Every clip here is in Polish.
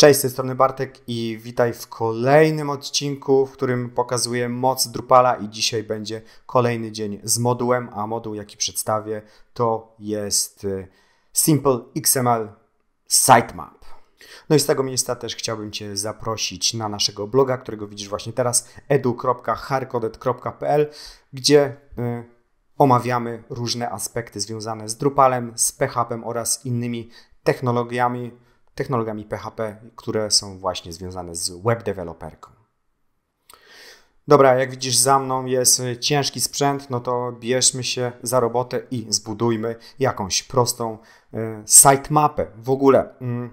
Cześć, z tej strony Bartek i witaj w kolejnym odcinku, w którym pokazuję moc Drupala i dzisiaj będzie kolejny dzień z modułem, a moduł jaki przedstawię to jest y, Simple XML Sitemap. No i z tego miejsca też chciałbym Cię zaprosić na naszego bloga, którego widzisz właśnie teraz edu.hardcoded.pl, gdzie y omawiamy różne aspekty związane z Drupalem, z PHP oraz innymi technologiami, technologiami PHP, które są właśnie związane z web deweloperką. Dobra, jak widzisz, za mną jest ciężki sprzęt, no to bierzmy się za robotę i zbudujmy jakąś prostą e, sitemapę. W ogóle mm.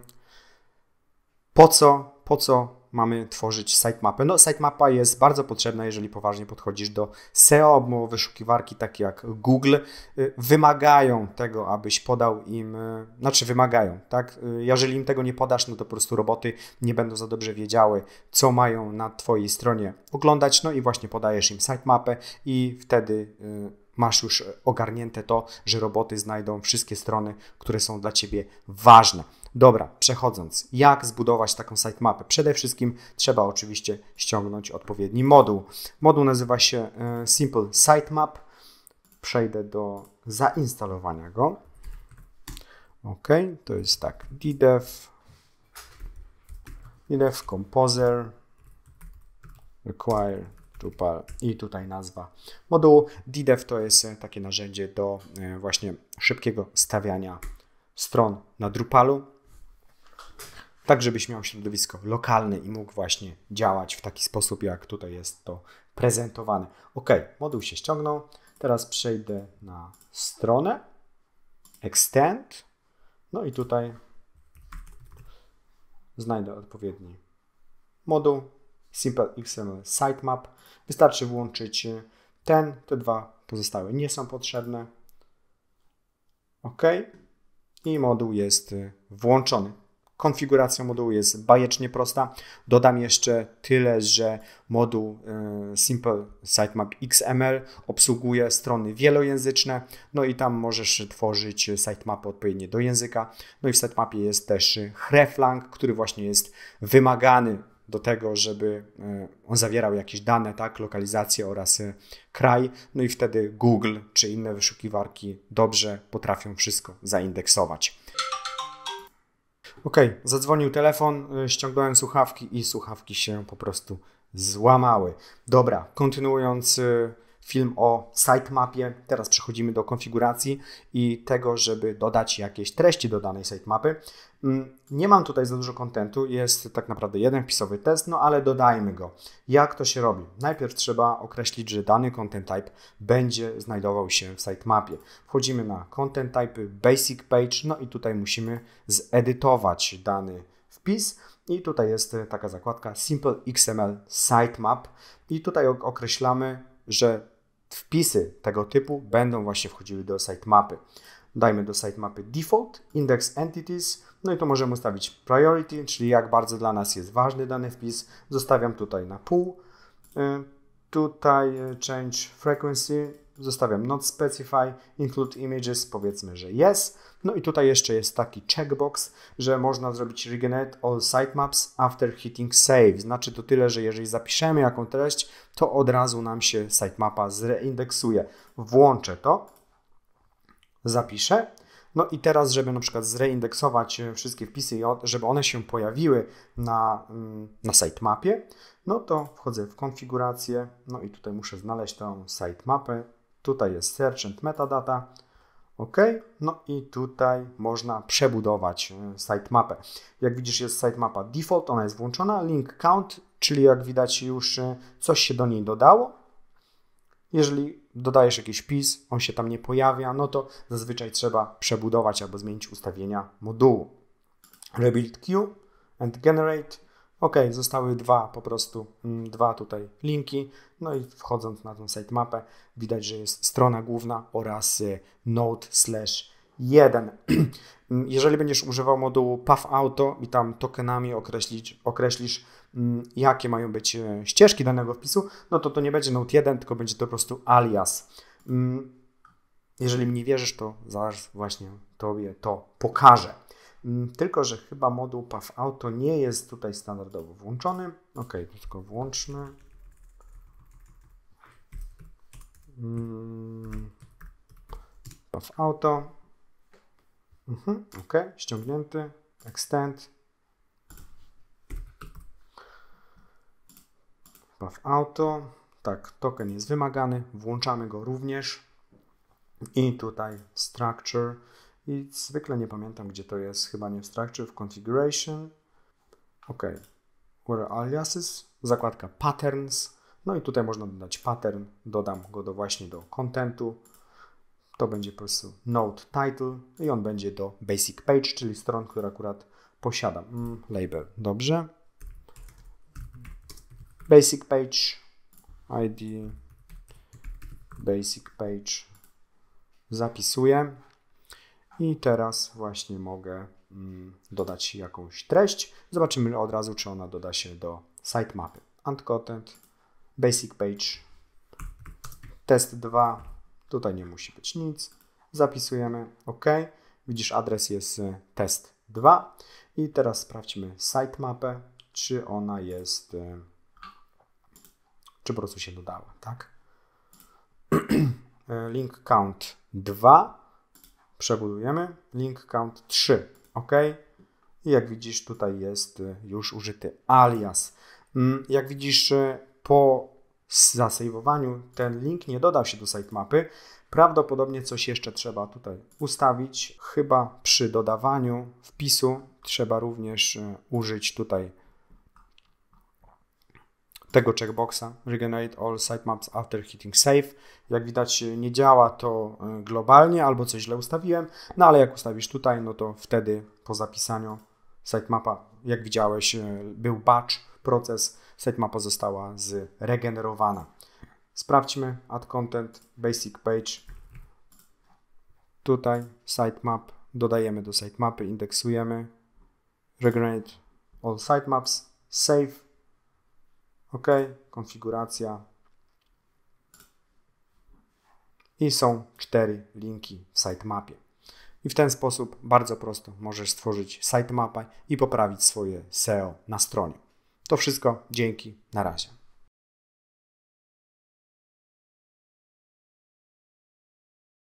po co, po co mamy tworzyć sitemapę. No, sitemapa jest bardzo potrzebna, jeżeli poważnie podchodzisz do SEO, bo wyszukiwarki takie jak Google y, wymagają tego, abyś podał im, y, znaczy wymagają, tak? Y, jeżeli im tego nie podasz, no to po prostu roboty nie będą za dobrze wiedziały, co mają na Twojej stronie oglądać, no i właśnie podajesz im sitemapę i wtedy masz już ogarnięte to, że roboty znajdą wszystkie strony, które są dla Ciebie ważne. Dobra, przechodząc, jak zbudować taką sitemapę? Przede wszystkim trzeba oczywiście ściągnąć odpowiedni moduł. Moduł nazywa się e, Simple Sitemap. Przejdę do zainstalowania go. OK, to jest tak, ddev, ddev composer, require Drupal i tutaj nazwa modułu. ddev to jest e, takie narzędzie do e, właśnie szybkiego stawiania stron na Drupalu tak żebyś miał środowisko lokalne i mógł właśnie działać w taki sposób, jak tutaj jest to prezentowane. Ok, moduł się ściągnął. Teraz przejdę na stronę Extend. No i tutaj znajdę odpowiedni moduł Simple XML Sitemap. Wystarczy włączyć y, ten, te dwa pozostałe nie są potrzebne. OK. I moduł jest y, włączony. Konfiguracja modułu jest bajecznie prosta. Dodam jeszcze tyle, że moduł e, Simple Sitemap XML obsługuje strony wielojęzyczne, no i tam możesz tworzyć sitemapy odpowiednie do języka. No i w sitemapie jest też hreflang, który właśnie jest wymagany do tego, żeby e, on zawierał jakieś dane, tak, lokalizację oraz e, kraj, no i wtedy Google czy inne wyszukiwarki dobrze potrafią wszystko zaindeksować. Okej, okay, zadzwonił telefon, y, ściągnąłem słuchawki i słuchawki się po prostu złamały. Dobra, kontynuując y, film o sitemapie. Teraz przechodzimy do konfiguracji i tego, żeby dodać jakieś treści do danej sitemapy. Mm, nie mam tutaj za dużo kontentu, jest tak naprawdę jeden wpisowy test, no ale dodajmy go. Jak to się robi? Najpierw trzeba określić, że dany content type będzie znajdował się w sitemapie. Wchodzimy na content type, basic page, no i tutaj musimy zedytować dany wpis. I tutaj jest taka zakładka Simple XML Sitemap i tutaj określamy, że wpisy tego typu będą właśnie wchodziły do sitemapy. Dajmy do sitemapy default, index entities, no i tu możemy ustawić priority, czyli jak bardzo dla nas jest ważny dany wpis. Zostawiam tutaj na pół. Y, tutaj y, change frequency, zostawiam not specify, include images, powiedzmy, że yes. No i tutaj jeszcze jest taki checkbox, że można zrobić regenerate all sitemaps after hitting save. Znaczy to tyle, że jeżeli zapiszemy jaką treść, to od razu nam się sitemapa zreindeksuje. Włączę to, zapiszę. No i teraz, żeby na przykład zreindeksować e, wszystkie wpisy, żeby one się pojawiły na, mm, na sitemapie, no to wchodzę w konfigurację, no i tutaj muszę znaleźć tą sitemapę, Tutaj jest search and metadata. OK, no i tutaj można przebudować e, sitemapę. Jak widzisz jest sitemapa default, ona jest włączona, link count, czyli jak widać już e, coś się do niej dodało. Jeżeli dodajesz jakiś pis, on się tam nie pojawia, no to zazwyczaj trzeba przebudować albo zmienić ustawienia modułu. Rebuild queue and generate OK, zostały dwa po prostu, mm, dwa tutaj linki. No i wchodząc na tą sitemapę widać, że jest strona główna oraz y, node slash 1. Mm, jeżeli będziesz używał modułu Path Auto i tam tokenami określić, określisz, mm, jakie mają być y, ścieżki danego wpisu, no to to nie będzie node 1, tylko będzie to po prostu alias. Jeżeli mi nie wierzysz, to zaraz właśnie Tobie to pokażę. Mm, tylko, że chyba moduł PAW Auto nie jest tutaj standardowo włączony. Ok, tylko włączmy. Mm, PAW Auto. Mhm, ok, ściągnięty. Extend. PAW Auto. Tak, token jest wymagany. Włączamy go również. I tutaj Structure i zwykle nie pamiętam, gdzie to jest. Chyba nie w structure, w configuration. OK. Where aliases, zakładka patterns. No i tutaj można dodać pattern. Dodam go do właśnie do contentu. To będzie po prostu node title i on będzie do basic page, czyli stron, które akurat posiadam. Mm, label, dobrze. Basic page, ID, basic page. Zapisuję. I teraz właśnie mogę mm, dodać jakąś treść. Zobaczymy od razu, czy ona doda się do sitemapy. antcontent basic page, test 2. Tutaj nie musi być nic. Zapisujemy OK. Widzisz, adres jest test 2. I teraz sprawdźmy sitemapę, czy ona jest, y, czy po prostu się dodała, tak? Y, link count 2 przebudujemy. Link count 3. OK. I jak widzisz, tutaj jest y, już użyty alias. Mm, jak widzisz, y, po zasejwowaniu ten link nie dodał się do sitemapy. Prawdopodobnie coś jeszcze trzeba tutaj ustawić. Chyba przy dodawaniu wpisu trzeba również y, użyć tutaj tego checkboxa Regenerate all sitemaps after hitting save. Jak widać nie działa to e, globalnie albo coś źle ustawiłem, no ale jak ustawisz tutaj, no to wtedy po zapisaniu sitemapa, jak widziałeś, e, był batch, proces, sitemapa została zregenerowana. Sprawdźmy add content, basic page. Tutaj sitemap, dodajemy do sitemapy, indeksujemy, regenerate all sitemaps, save OK, konfiguracja. I są cztery linki w sitemapie. I w ten sposób bardzo prosto możesz stworzyć sitemapę i poprawić swoje SEO na stronie. To wszystko. Dzięki. Na razie.